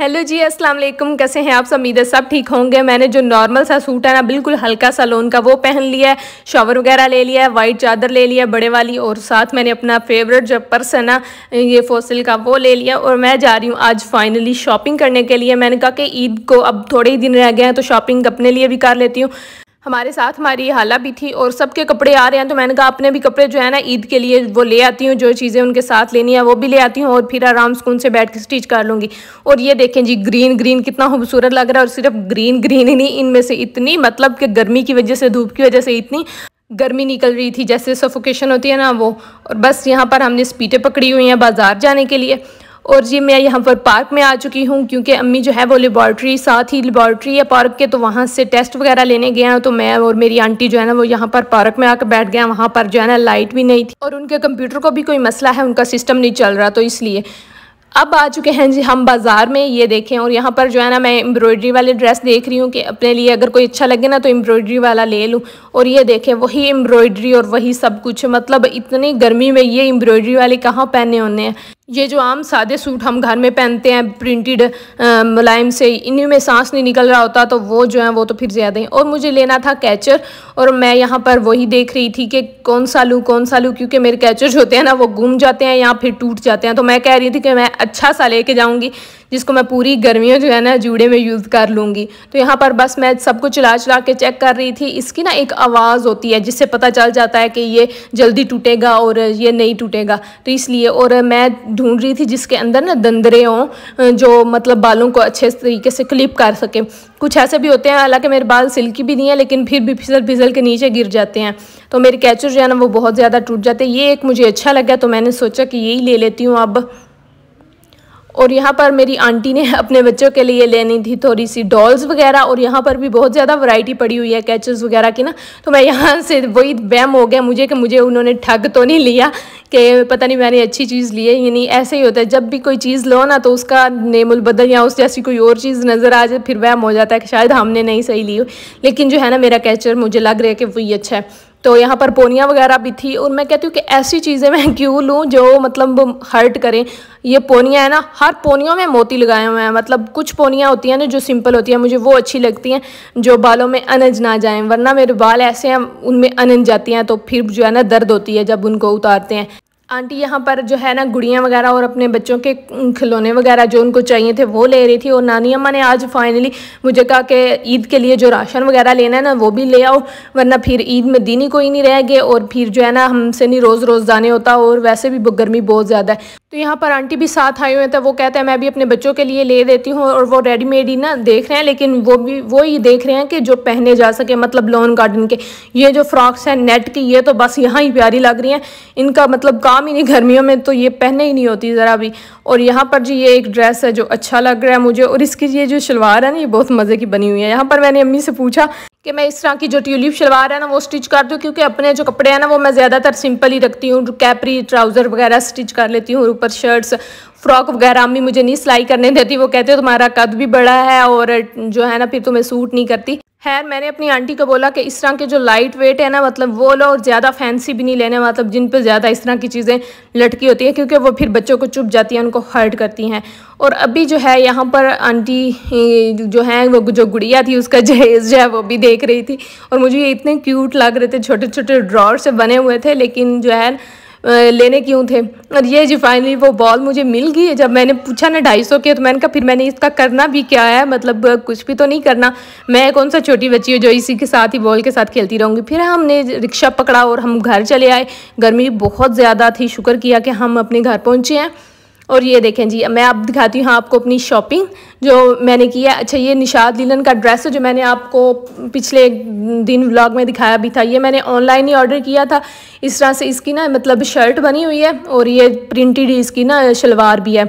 hello जी अस्सलाम वालेकुम कैसे हैं आप सब उम्मीद है सब ठीक होंगे मैंने जो नॉर्मल सा सूट है ना बिल्कुल हल्का सा लोन का वो पहन लिया है शॉवर वगैरह ले लिया है वाइट चादर ले लिया बड़े वाली और साथ मैंने अपना फेवरेट जो पर्स है ना ये फोसिल का वो ले लिया और मैं जा रही हूँ आज फाइनली शॉपिंग करने के लिए मैंने कहा कि ईद को अब थोड़े ही दिन रह गए हैं तो शॉपिंग अपने लिए भी कर लेती हूँ हमारे साथ हमारी हाला भी थी और सबके कपड़े आ रहे हैं तो मैंने कहा अपने भी कपड़े जो है ना ईद के लिए वो ले आती हूँ जो चीज़ें उनके साथ लेनी है वो भी ले आती हूँ और फिर आराम सुकून से बैठ के स्टिच कर लूँगी और ये देखें जी ग्रीन ग्रीन कितना खूबसूरत लग रहा है और सिर्फ ग्रीन ग्रीन ही नहीं इनमें से इतनी मतलब कि गर्मी की वजह से धूप की वजह से इतनी गर्मी निकल रही थी जैसे सफोकेशन होती है ना वो और बस यहाँ पर हमने स्पीटें पकड़ी हुई हैं बाज़ार जाने के लिए और जी मैं यहाँ पर पार्क में आ चुकी हूँ क्योंकि अम्मी जो है वो लेबॉर्ट्री साथ ही लेबॉर्ट्री है पार्क के तो वहाँ से टेस्ट वगैरह लेने गए हैं तो मैं और मेरी आंटी जो है ना वो यहाँ पर पार्क में आकर बैठ गया वहाँ पर जो है ना लाइट भी नहीं थी और उनके कंप्यूटर को भी कोई मसला है उनका सिस्टम नहीं चल रहा तो इसलिए अब आ चुके हैं जी हम बाज़ार में ये देखें और यहाँ पर जो है ना मैं एम्ब्रॉयडरी वाले ड्रेस देख रही हूँ कि अपने लिए अगर कोई अच्छा लगे ना तो एम्ब्रॉयडरी वाला ले लूँ और ये देखें वही एम्ब्रॉयडरी और वही सब कुछ मतलब इतनी गर्मी में ये एम्ब्रॉयडरी वाले कहाँ पहने होने हैं ये जो आम सादे सूट हम घर में पहनते हैं प्रिंटेड मुलायम से इन्हीं में सांस नहीं निकल रहा होता तो वो जो है वो तो फिर ज़्यादा ही और मुझे लेना था कैचर और मैं यहाँ पर वही देख रही थी कि कौन सा लूँ कौन सा लूँ क्योंकि मेरे कैचर जो होते हैं ना वो घूम जाते हैं या फिर टूट जाते हैं तो मैं कह रही थी कि मैं अच्छा सा कर जाऊँगी जिसको मैं पूरी गर्मियों जो है ना जूड़े में यूज़ कर लूँगी तो यहाँ पर बस मैं सब कुछ चला चला के चेक कर रही थी इसकी ना एक आवाज़ होती है जिससे पता चल जाता है कि ये जल्दी टूटेगा और ये नहीं टूटेगा तो इसलिए और मैं ढूंढ रही थी जिसके अंदर ना दंदरे हों जो मतलब बालों को अच्छे तरीके से क्लिप कर सकें कुछ ऐसे भी होते हैं हालांकि मेरे बाल सिल्की भी नहीं है लेकिन फिर भी फिसल फिसल के नीचे गिर जाते हैं तो मेरे कैचर जो है ना वो बहुत ज़्यादा टूट जाते हैं ये एक मुझे अच्छा लगा तो मैंने सोचा कि यही ले लेती हूँ अब और यहाँ पर मेरी आंटी ने अपने बच्चों के लिए लेनी थी थोड़ी सी डॉल्स वगैरह और यहाँ पर भी बहुत ज़्यादा वैरायटी पड़ी हुई है कैचेस वगैरह की ना तो मैं यहाँ से वही वहम हो गया मुझे कि मुझे उन्होंने ठग तो नहीं लिया कि पता नहीं मैंने अच्छी चीज़ ली है नहीं ऐसे ही होता है जब भी कोई चीज़ लो ना तो उसका नेमुल बदल या उस जैसी कोई और चीज़ नज़र आ जाए फिर वहम हो जाता है कि शायद हमने नहीं सही ली हो लेकिन जो है ना मेरा कैचर मुझे लग रहा है कि वही अच्छा है तो यहाँ पर पोनिया वगैरह भी थी और मैं कहती हूँ कि ऐसी चीज़ें मैं क्यों लूँ जो मतलब हर्ट करें ये पोनिया है ना हर पोनियों में मोती लगाए हुए हैं मतलब कुछ पोनियाँ होती हैं ना जो सिंपल होती हैं मुझे वो अच्छी लगती हैं जो बालों में अनज ना जाएँ वरना मेरे बाल ऐसे हैं उनमें अनज जाती हैं तो फिर जो है ना दर्द होती है जब उनको उतारते हैं आंटी यहाँ पर जो है ना गुड़ियाँ वगैरह और अपने बच्चों के खिलौने वगैरह जो उनको चाहिए थे वो ले रही थी और नानी अम्मा ने आज फाइनली मुझे कहा कि ईद के लिए जो राशन वगैरह लेना है ना वो भी ले आओ वरना फिर ईद में दिन ही कोई नहीं रह गए और फिर जो है ना हमसे नहीं रोज़ रोज़ जाने होता और वैसे भी गर्मी बहुत ज़्यादा है तो यहाँ पर आंटी भी साथ आए हुए थे वो कहते हैं मैं भी अपने बच्चों के लिए ले देती हूँ और वो रेडीमेड ही ना देख रहे हैं लेकिन वो भी वो ही देख रहे हैं कि जो पहने जा सके मतलब लॉन गार्डन के ये जो फ्रॉक्स हैं नेट की ये तो बस यहाँ ही प्यारी लग रही हैं इनका मतलब काम ही नहीं गर्मियों में तो ये पहने ही नहीं होती ज़रा भी और यहाँ पर जी ये एक ड्रेस है जो अच्छा लग रहा है मुझे और इसकी ये जो शलवार है ना ये बहुत मज़े की बनी हुई है यहाँ पर मैंने अम्मी से पूछा कि मैं इस तरह की जो ट्यूलिप शलवार है ना वो स्टिच कर दूँ क्योंकि अपने जो कपड़े हैं ना वो मैं ज़्यादातर सिंपल ही रखती हूँ कैपरी ट्राउज़र वगैरह स्टिच कर लेती हूँ और ऊपर शर्ट्स फ्रॉक वगैरह अम्मी मुझे नहीं सिलाई करने देती वो कहते हो तुम्हारा कद भी बड़ा है और जो है ना फिर तुम्हें सूट नहीं करती खैर मैंने अपनी आंटी को बोला कि इस तरह के जो लाइट वेट है ना मतलब वो लो और ज़्यादा फैंसी भी नहीं लेने मतलब जिन पर ज़्यादा इस तरह की चीज़ें लटकी होती हैं क्योंकि वो फिर बच्चों को चुप जाती हैं उनको हर्ट करती हैं और अभी जो है यहाँ पर आंटी जो है वो जो गुड़िया थी उसका जहेज़ जो है वो भी देख रही थी और मुझे ये इतने क्यूट लग रहे थे छोटे छोटे ड्रॉर से बने हुए थे लेकिन जो है लेने क्यों थे और ये जी फाइनली वो बॉल मुझे मिल गई जब मैंने पूछा ना ढाई सौ के तो मैंने कहा फिर मैंने इसका करना भी क्या है मतलब कुछ भी तो नहीं करना मैं कौन सा छोटी बच्ची हूँ जो इसी के साथ ही बॉल के साथ खेलती रहूँगी फिर हमने रिक्शा पकड़ा और हम घर चले आए गर्मी बहुत ज़्यादा थी शुक्र किया कि हम अपने घर पहुँचे हैं और ये देखें जी मैं आप दिखाती हूँ हाँ, आपको अपनी शॉपिंग जो मैंने की है अच्छा ये निशाद लीलन का ड्रेस है जो मैंने आपको पिछले दिन व्लॉग में दिखाया भी था ये मैंने ऑनलाइन ही ऑर्डर किया था इस तरह से इसकी ना मतलब शर्ट बनी हुई है और ये प्रिंटेड इसकी ना शलवार भी है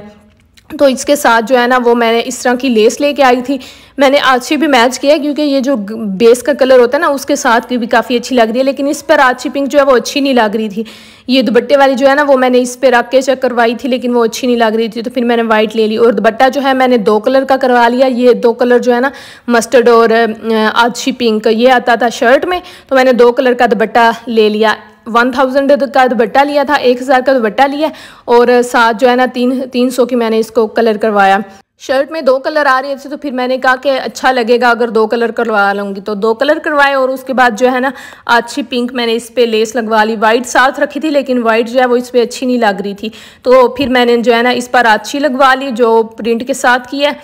तो इसके साथ जो है ना वो मैंने इस तरह की लेस लेके आई थी मैंने आछी भी मैच किया क्योंकि ये जो बेस का कलर होता है ना उसके साथ भी काफ़ी अच्छी लग रही है लेकिन इस पर आछी पिंक जो है वो अच्छी नहीं लग रही थी ये दुपट्टे वाली जो है ना वो मैंने इस पर रख के चेक करवाई थी लेकिन वो अच्छी नहीं लग रही थी तो फिर मैंने वाइट ले ली और दुपट्टा जो है मैंने दो कलर का करवा लिया ये दो कलर जो है ना मस्टर्ड और आछी पिंक ये आता था शर्ट में तो मैंने दो कलर का दुपट्टा ले लिया वन थाउजेंड का तो दुपट्टा लिया था एक हज़ार का दुपट्टा लिया और साथ जो है ना तीन तीन सौ की मैंने इसको कलर करवाया शर्ट में दो कलर आ रहे थे तो फिर मैंने कहा कि अच्छा लगेगा अगर दो कलर करवा लूँगी तो दो कलर करवाए और उसके बाद जो है ना अच्छी पिंक मैंने इस पर लेस लगवा ली वाइट साथ रखी थी लेकिन वाइट जो है वो इस पर अच्छी नहीं लग रही थी तो फिर मैंने जो है ना इस पर अच्छी लगवा ली जो प्रिंट के साथ की है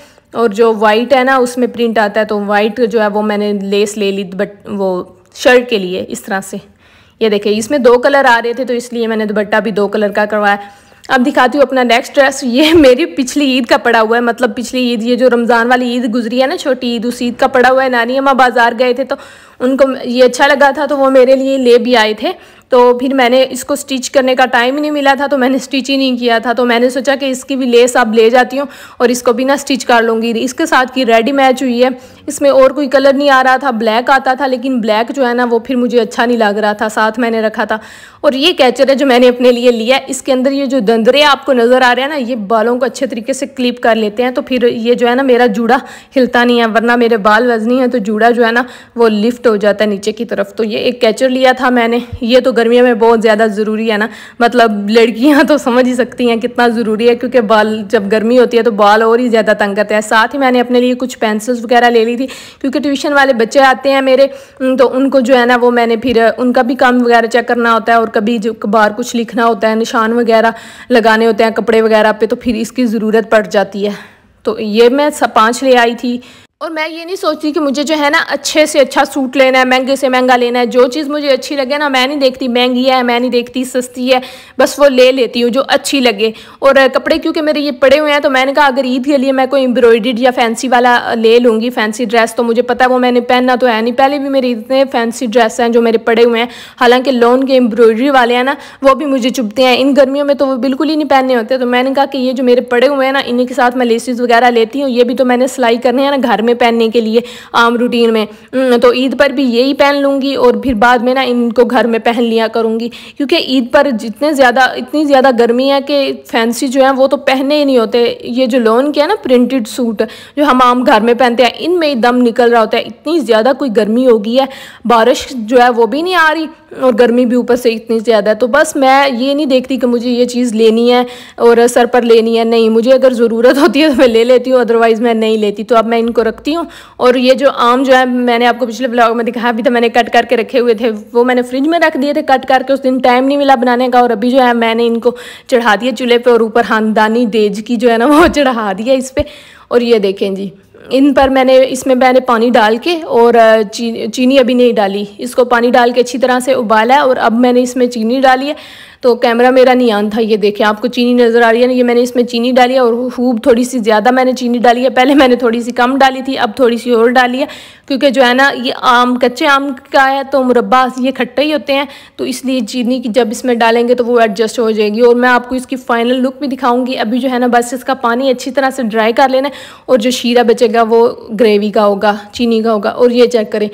और जो वाइट है ना उसमें प्रिंट आता है तो वाइट जो है वो मैंने लेस ले ली बट वो शर्ट के लिए इस तरह से ये देखिए इसमें दो कलर आ रहे थे तो इसलिए मैंने दुपट्टा भी दो कलर का करवाया अब दिखाती हूँ अपना नेक्स्ट ड्रेस ये मेरी पिछली ईद का पड़ा हुआ है मतलब पिछली ईद ये जो रमज़ान वाली ईद गुजरी है ना छोटी ईद उस ईद का पड़ा हुआ है नानी अम्मा बाज़ार गए थे तो उनको ये अच्छा लगा था तो वो मेरे लिए ले भी आए थे तो फिर मैंने इसको स्टिच करने का टाइम ही नहीं मिला था तो मैंने स्टिच ही नहीं किया था तो मैंने सोचा कि इसकी भी लेस अब ले जाती हूँ और इसको भी ना स्टिच कर लूँगी इसके साथ की रेडी मैच हुई है इसमें और कोई कलर नहीं आ रहा था ब्लैक आता था लेकिन ब्लैक जो है ना वो फिर मुझे अच्छा नहीं लग रहा था साथ मैंने रखा था और ये कैचर है जो मैंने अपने लिए लिया है इसके अंदर ये जो दंदरे आपको नज़र आ रहे हैं ना ये बालों को अच्छे तरीके से क्लिप कर लेते हैं तो फिर ये जो है ना मेरा जूड़ा हिलता नहीं है वरना मेरे बाल वजनी है तो जूड़ा जो है ना वो लिफ्ट हो जाता है नीचे की तरफ तो ये एक कैचर लिया था मैंने ये तो गर्मियों में बहुत ज़्यादा ज़रूरी है ना मतलब लड़कियाँ तो समझ ही सकती हैं कितना ज़रूरी है क्योंकि बाल जब गर्मी होती है तो बाल और ही ज़्यादा तंग करते हैं साथ ही मैंने अपने लिए कुछ पेंसिल्स वगैरह ले ली रही थी क्योंकि ट्यूशन वाले बच्चे आते हैं मेरे तो उनको जो है ना वो मैंने फिर उनका भी काम वगैरह चेक करना होता है और कभी जो कबार कुछ लिखना होता है निशान वगैरह लगाने होते हैं कपड़े वगैरह पे तो फिर इसकी ज़रूरत पड़ जाती है तो ये मैं पाँच ले आई थी और मैं ये नहीं सोचती कि मुझे जो है ना अच्छे से अच्छा सूट लेना है महंगे से महंगा लेना है जो चीज़ मुझे अच्छी लगे ना मैं नहीं देखती महंगी है मैं नहीं देखती सस्ती है बस वो ले लेती हूँ जो अच्छी लगे और कपड़े क्योंकि मेरे ये पड़े हुए हैं तो मैंने कहा अगर ईद के लिए मैं कोई एम्ब्रॉयड या फैंसी वाला ले लूँगी फैंसी ड्रेस तो मुझे पता है वो मैंने पहनना तो है नहीं पहले भी मेरे इतने फैंसी ड्रेस हैं जो मेरे पड़े हुए हैं हालांकि लोन के एम्ब्रॉयडरी वाले हैं ना वो भी मुझे चुपते हैं इन गर्मियों में तो वो बिल्कुल ही नहीं पहनने होते तो मैंने कहा कि ये जो मेरे पड़े हुए हैं ना इन्हीं के साथ मैं लेसिस वगैरह लेती हूँ ये भी तो मैंने सिलाई करने हैं ना घर में में पहनने के लिए आम रूटीन में तो ईद पर भी यही पहन लूँगी और फिर बाद में ना इनको घर में पहन लिया करूँगी क्योंकि ईद पर जितने ज़्यादा इतनी ज़्यादा गर्मी है कि फैंसी जो है वो तो पहने ही नहीं होते ये जो लोन के है ना प्रिंटेड सूट जो हम आम घर में पहनते हैं इनमें दम निकल रहा होता है इतनी ज़्यादा कोई गर्मी होगी है बारिश जो है वो भी नहीं आ रही और गर्मी भी ऊपर से इतनी ज़्यादा है तो बस मैं ये नहीं देखती कि मुझे ये चीज़ लेनी है और सर पर लेनी है नहीं मुझे अगर ज़रूरत होती है तो मैं ले लेती हूँ अदरवाइज़ मैं नहीं लेती तो अब मैं इनको रखती हूँ और ये जो आम जो है मैंने आपको पिछले ब्लॉग में दिखाया भी था तो मैंने कट करके रखे हुए थे वो मैंने फ्रिज में रख दिए थे कट करके उस दिन टाइम नहीं मिला बनाने का और अभी जो है मैंने इनको चढ़ा दिया चूल्हे पर और ऊपर खानदानी देज की जो है ना वो चढ़ा दिया इस पर और ये देखें जी इन पर मैंने इसमें मैंने पानी डाल के और ची, चीनी अभी नहीं डाली इसको पानी डाल के अच्छी तरह से उबाला है और अब मैंने इसमें चीनी डाली है तो कैमरा मेरा नहीं आन था ये देखें आपको चीनी नज़र आ रही है ना ये मैंने इसमें चीनी डाली है और खूब थोड़ी सी ज़्यादा मैंने चीनी डाली है पहले मैंने थोड़ी सी कम डाली थी अब थोड़ी सी और डाली है क्योंकि जो है ना ये आम कच्चे आम का है तो मुरबा ये खट्टे ही होते हैं तो इसलिए चीनी की जब इसमें डालेंगे तो वो एडजस्ट हो जाएगी और मैं आपको इसकी फ़ाइनल लुक भी दिखाऊंगी अभी जो है ना बस इसका पानी अच्छी तरह से ड्राई कर लेना और जो शीरा बचेगा वो ग्रेवी का होगा चीनी का होगा और ये चेक करें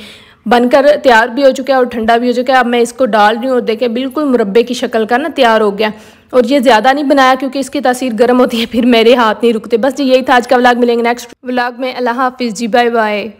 बनकर तैयार भी हो चुका है और ठंडा भी हो चुका है अब मैं इसको डाल रही हूँ और देखें बिल्कुल मुरबे की शक्ल का ना तैयार हो गया और ये ज़्यादा नहीं बनाया क्योंकि इसकी तस्वीर गर्म होती है फिर मेरे हाथ नहीं रुकते बस यही था आज का व्लाग मिलेंगे नेक्स्ट व्लाग में अल्लाह हाफिज़ जी बाय बाय